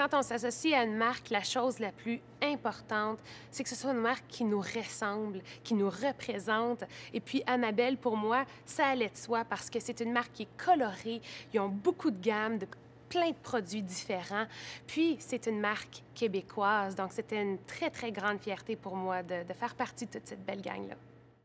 quand on s'associe à une marque, la chose la plus importante, c'est que ce soit une marque qui nous ressemble, qui nous représente. Et puis Annabelle, pour moi, ça allait de soi parce que c'est une marque qui est colorée. Ils ont beaucoup de gammes, de plein de produits différents. Puis, c'est une marque québécoise, donc c'était une très, très grande fierté pour moi de, de faire partie de toute cette belle gang-là.